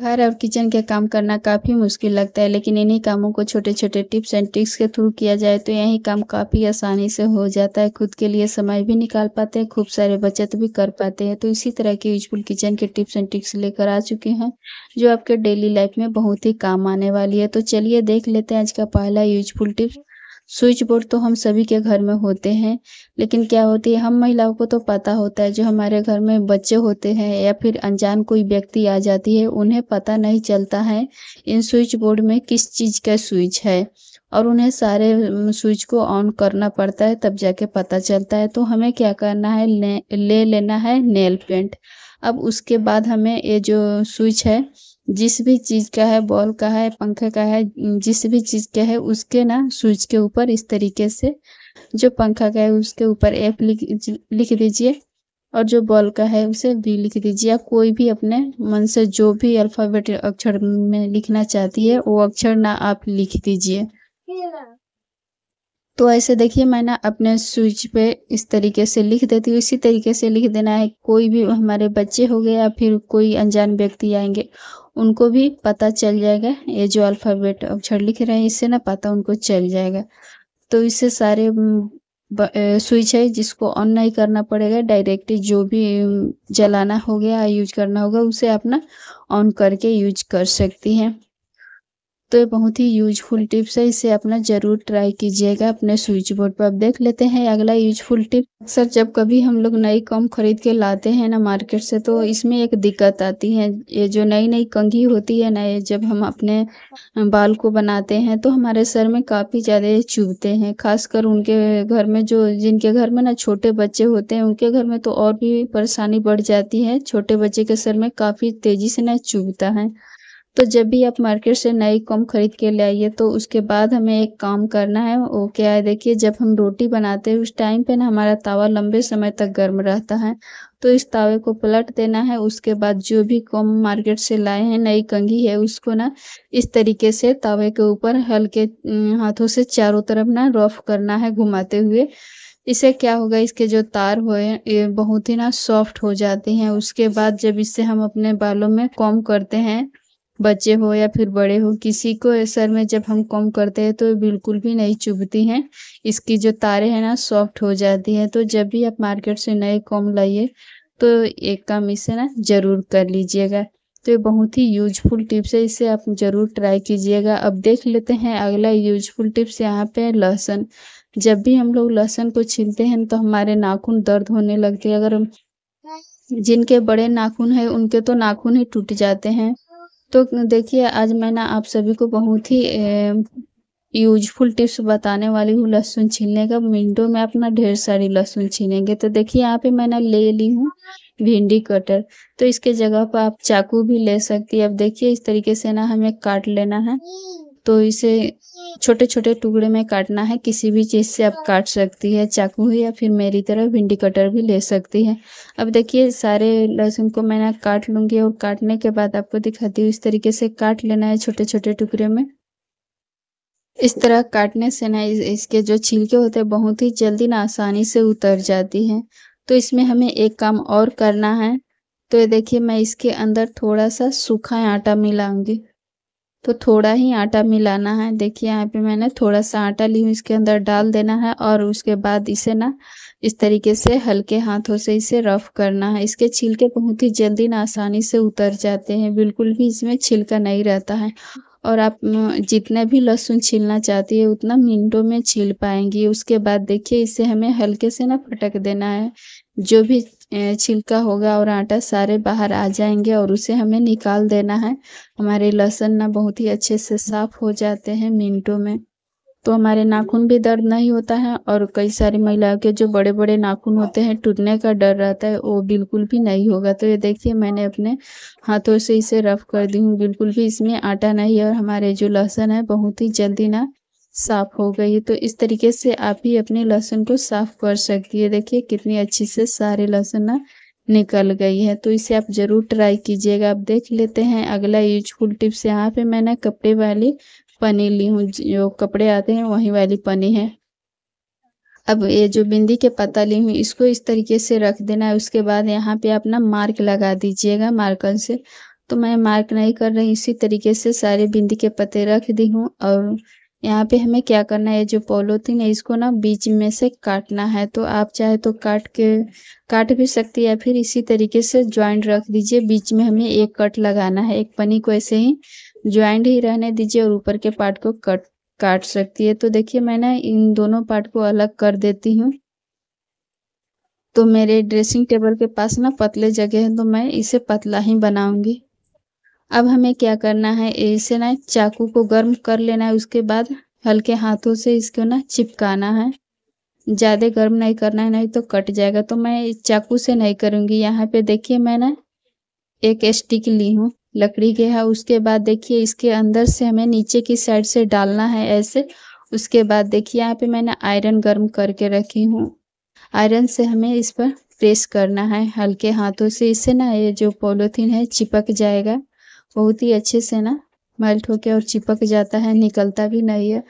घर और किचन के काम करना काफ़ी मुश्किल लगता है लेकिन इन्हीं कामों को छोटे छोटे टिप्स एंड ट्रिक्स के थ्रू किया जाए तो यही काम काफ़ी आसानी से हो जाता है खुद के लिए समय भी निकाल पाते हैं खूब सारे बचत भी कर पाते हैं तो इसी तरह के यूजफुल किचन के टिप्स एंड ट्रिक्स लेकर आ चुके हैं जो आपके डेली लाइफ में बहुत ही काम आने वाली है तो चलिए देख लेते हैं आज का पहला यूजफुल टिप्स स्विच बोर्ड तो हम सभी के घर में होते हैं लेकिन क्या होती है हम महिलाओं को तो पता होता है जो हमारे घर में बच्चे होते हैं या फिर अनजान कोई व्यक्ति आ जाती है उन्हें पता नहीं चलता है इन स्विच बोर्ड में किस चीज़ का स्विच है और उन्हें सारे स्विच को ऑन करना पड़ता है तब जाके पता चलता है तो हमें क्या करना है ले, ले लेना है नेल पेंट अब उसके बाद हमें ये जो स्विच है जिस भी चीज़ का है बॉल का है पंखे का है जिस भी चीज़ का है उसके ना स्विच के ऊपर इस तरीके से जो पंखा का है उसके ऊपर एफ लिख लिख दीजिए और जो बॉल का है उसे बी लिख दीजिए या कोई भी अपने मन से जो भी अल्फ़ाबेट अक्षर में लिखना चाहती है वो अक्षर ना आप लिख दीजिए तो ऐसे देखिए मैं ना अपने स्विच पे इस तरीके से लिख देती हूँ इसी तरीके से लिख देना है कोई भी हमारे बच्चे हो गए या फिर कोई अनजान व्यक्ति आएंगे उनको भी पता चल जाएगा ये जो अल्फ़ाबेट अक्षर लिख रहे हैं इससे ना पता उनको चल जाएगा तो इससे सारे स्विच है जिसको ऑन नहीं करना पड़ेगा डायरेक्ट जो भी जलाना हो गया यूज करना होगा उसे अपना ऑन करके यूज कर सकती हैं तो ये बहुत ही यूजफुल टिप्स है इसे अपना ज़रूर ट्राई कीजिएगा अपने स्विच बोर्ड पर आप देख लेते हैं अगला यूजफुल टिप सर जब कभी हम लोग नई कम खरीद के लाते हैं ना मार्केट से तो इसमें एक दिक्कत आती है ये जो नई नई कंघी होती है ना ये जब हम अपने बाल को बनाते हैं तो हमारे सर में काफ़ी ज़्यादा चुभते हैं खासकर उनके घर में जो जिनके घर में ना छोटे बच्चे होते हैं उनके घर में तो और भी परेशानी बढ़ जाती है छोटे बच्चे के सर में काफ़ी तेज़ी से ना चुभता है तो जब भी आप मार्केट से नई कॉम खरीद के ले आइए तो उसके बाद हमें एक काम करना है वो क्या है देखिए जब हम रोटी बनाते हैं उस टाइम पे ना हमारा तावा लंबे समय तक गर्म रहता है तो इस तावे को पलट देना है उसके बाद जो भी कॉम मार्केट से लाए हैं नई कंघी है उसको ना इस तरीके से तावे के ऊपर हल्के हाथों से चारों तरफ ना रफ करना है घुमाते हुए इसे क्या होगा इसके जो तार हुए ये बहुत ही ना सॉफ्ट हो जाते हैं उसके बाद जब इससे हम अपने बालों में कॉम करते हैं बच्चे हो या फिर बड़े हो किसी को सर में जब हम कॉम करते हैं तो बिल्कुल भी नहीं चुभती हैं इसकी जो तारे हैं ना सॉफ्ट हो जाती है तो जब भी आप मार्केट से नए कॉम लाइए तो एक काम इसे ना ज़रूर कर लीजिएगा तो ये बहुत ही यूजफुल टिप्स है इसे आप ज़रूर ट्राई कीजिएगा अब देख लेते हैं अगला यूजफुल टिप्स यहाँ पे है लहसुन जब भी हम लोग लहसुन को छीलते हैं तो हमारे नाखून दर्द होने लगते हैं अगर जिनके बड़े नाखून है उनके तो नाखून ही टूट जाते हैं तो देखिए आज मैं ना आप सभी को बहुत ही यूजफुल टिप्स बताने वाली हूँ लहसुन छीलने का मिनटों में अपना ढेर सारी लहसुन छीनेंगे तो देखिए यहाँ पे मैंने ले ली हूँ भिंडी कटर तो इसके जगह पर आप चाकू भी ले सकती है अब देखिए इस तरीके से ना हमें काट लेना है तो इसे छोटे छोटे टुकड़े में काटना है किसी भी चीज़ से आप काट सकती है चाकू या फिर मेरी तरह भिंडी कटर भी ले सकती है अब देखिए सारे लहसुन को मैंने काट लूँगी और काटने के बाद आपको दिखाती हूँ इस तरीके से काट लेना है छोटे छोटे टुकड़े में इस तरह काटने से ना इसके जो छिलके होते हैं बहुत ही जल्दी ना आसानी से उतर जाती हैं तो इसमें हमें एक काम और करना है तो ये देखिए मैं इसके अंदर थोड़ा सा सूखा आटा मिलाऊंगी तो थोड़ा ही आटा मिलाना है देखिए यहाँ पे मैंने थोड़ा सा आटा ली हूँ इसके अंदर डाल देना है और उसके बाद इसे ना इस तरीके से हल्के हाथों से इसे रफ करना है इसके छिलके बहुत ही जल्दी ना आसानी से उतर जाते हैं बिल्कुल भी इसमें छिलका नहीं रहता है और आप जितना भी लहसुन छीलना चाहती है उतना मिनटों में छील पाएंगी उसके बाद देखिए इसे हमें हल्के से ना फटक देना है जो भी छिलका होगा और आटा सारे बाहर आ जाएंगे और उसे हमें निकाल देना है हमारे लहसुन ना बहुत ही अच्छे से साफ हो जाते हैं मिनटों में तो हमारे नाखून भी दर्द नहीं होता है और कई सारी महिलाओं के जो बड़े बड़े नाखून होते हैं टूटने का डर रहता है वो बिल्कुल भी नहीं होगा तो ये देखिए मैंने अपने हाथों से इसे रफ कर दी हूँ बिल्कुल भी इसमें आटा नहीं है और हमारे जो लहसुन है बहुत ही जल्दी ना साफ़ हो गई तो इस तरीके से आप भी अपने लहसुन को साफ़ कर सकती है देखिए कितनी अच्छी से सारे लहसुन ना निकल गई है तो इसे आप ज़रूर ट्राई कीजिएगा आप देख लेते हैं अगला यूजफुल टिप्स यहाँ पे मैंने कपड़े वाली पनी ली हूँ जो कपड़े आते हैं वही वाली पनी है अब ये जो बिंदी के पत्ता ली हूँ इसको इस तरीके से रख देना है उसके बाद यहाँ पे आप ना मार्क लगा दीजिएगा मार्कर से तो मैं मार्क नहीं कर रही इसी तरीके से सारे बिंदी के पत्ते रख दी हूँ और यहाँ पे हमें क्या करना है जो पॉलोथीन है इसको ना बीच में से काटना है तो आप चाहे तो काट के काट भी सकते या फिर इसी तरीके से ज्वाइंट रख दीजिए बीच में हमें एक कट लगाना है एक पनी को ऐसे ही ज्वाइंट ही रहने दीजिए और ऊपर के पार्ट को कट काट सकती है तो देखिए मैं ना इन दोनों पार्ट को अलग कर देती हूँ तो मेरे ड्रेसिंग टेबल के पास ना पतले जगह है तो मैं इसे पतला ही बनाऊंगी अब हमें क्या करना है इसे ना चाकू को गर्म कर लेना है उसके बाद हल्के हाथों से इसको ना चिपकाना है ज़्यादा गर्म नहीं करना है नहीं तो कट जाएगा तो मैं चाकू से नहीं करूँगी यहाँ पे देखिए मैंने एक स्टिक ली हूँ लकड़ी के है उसके बाद देखिए इसके अंदर से हमें नीचे की साइड से डालना है ऐसे उसके बाद देखिए यहाँ पे मैंने आयरन गर्म करके रखी हूँ आयरन से हमें इस पर प्रेस करना है हल्के हाथों से इसे ना ये जो पॉलीथीन है चिपक जाएगा बहुत ही अच्छे से ना मेल्ट होके और चिपक जाता है निकलता भी नहीं है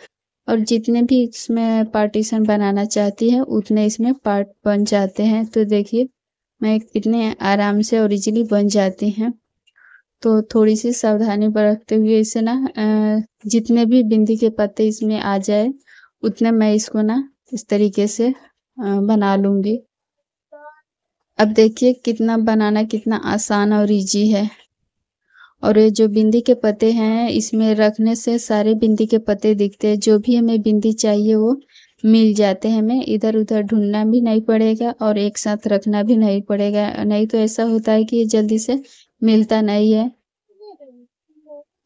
और जितने भी इसमें पार्टीशन बनाना चाहती है उतने इसमें पार्ट बन जाते हैं तो देखिए मैं कितने आराम से और इजिली बन जाती हैं तो थोड़ी सी सावधानी बरतते हुए इसे ना जितने भी बिंदी के पत्ते इसमें आ जाए उतने मैं इसको ना इस तरीके से बना लूँगी अब देखिए कितना बनाना कितना आसान और इजी है और ये जो बिंदी के पत्ते हैं इसमें रखने से सारे बिंदी के पत्ते दिखते हैं जो भी हमें बिंदी चाहिए वो मिल जाते हैं हमें इधर उधर ढूंढना भी नहीं पड़ेगा और एक साथ रखना भी नहीं पड़ेगा नहीं तो ऐसा होता है कि ये जल्दी से मिलता नहीं है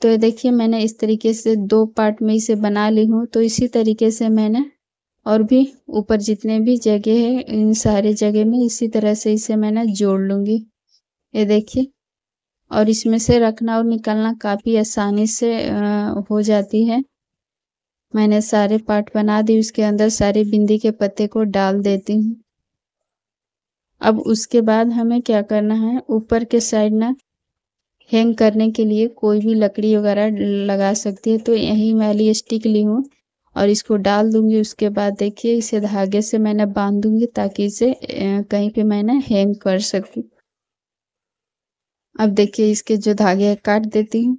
तो ये देखिए मैंने इस तरीके से दो पार्ट में इसे बना ली हूँ तो इसी तरीके से मैंने और भी ऊपर जितने भी जगह है इन सारे जगह में इसी तरह से इसे मैंने जोड़ लूँगी ये देखिए और इसमें से रखना और निकालना काफ़ी आसानी से हो जाती है मैंने सारे पार्ट बना दिए उसके अंदर सारे बिंदी के पत्ते को डाल देती हूँ अब उसके बाद हमें क्या करना है ऊपर के साइड ना हैंग करने के लिए कोई भी लकड़ी वगैरह लगा सकती है तो यही मैं ली स्टिक ली हूँ और इसको डाल दूंगी उसके बाद देखिए इसे धागे से मैंने बांध दूंगी ताकि इसे कहीं पे मैंने हैंग कर सकूँ अब देखिए इसके जो धागे काट देती हूँ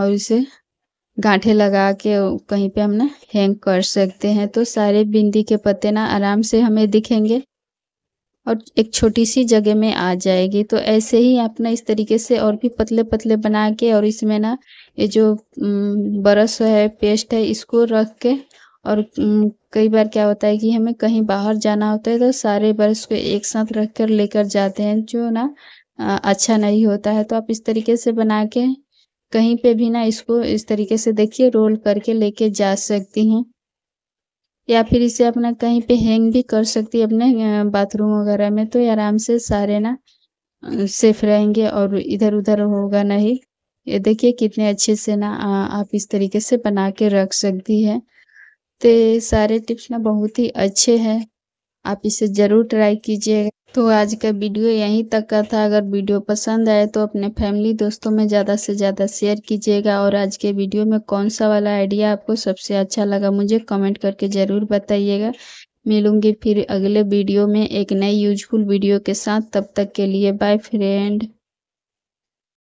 और इसे गांठे लगा के कहीं पे हम ना हैंग कर सकते हैं तो सारे बिंदी के पत्ते ना आराम से हमें दिखेंगे और एक छोटी सी जगह में आ जाएगी तो ऐसे ही आप ना इस तरीके से और भी पतले पतले बना के और इसमें ना ये जो बरस है पेस्ट है इसको रख के और कई बार क्या होता है कि हमें कहीं बाहर जाना होता है तो सारे बरस को एक साथ रख कर लेकर जाते हैं जो ना अच्छा नहीं होता है तो आप इस तरीके से बना के कहीं पे भी ना इसको इस तरीके से देखिए रोल करके लेके जा सकती हैं या फिर इसे अपना कहीं पे हैंग भी कर सकती है अपने बाथरूम वगैरह में तो आराम से सारे ना सेफ रहेंगे और इधर उधर होगा नहीं ये देखिए कितने अच्छे से ना आप इस तरीके से बना के रख सकती है तो सारे टिप्स ना बहुत ही अच्छे हैं आप इसे ज़रूर ट्राई कीजिएगा तो आज का वीडियो यहीं तक का था अगर वीडियो पसंद आए तो अपने फैमिली दोस्तों में ज़्यादा से ज़्यादा शेयर कीजिएगा और आज के वीडियो में कौन सा वाला आइडिया आपको सबसे अच्छा लगा मुझे कमेंट करके ज़रूर बताइएगा मिलूंगी फिर अगले वीडियो में एक नई यूजफुल वीडियो के साथ तब तक के लिए बाय फ्रेंड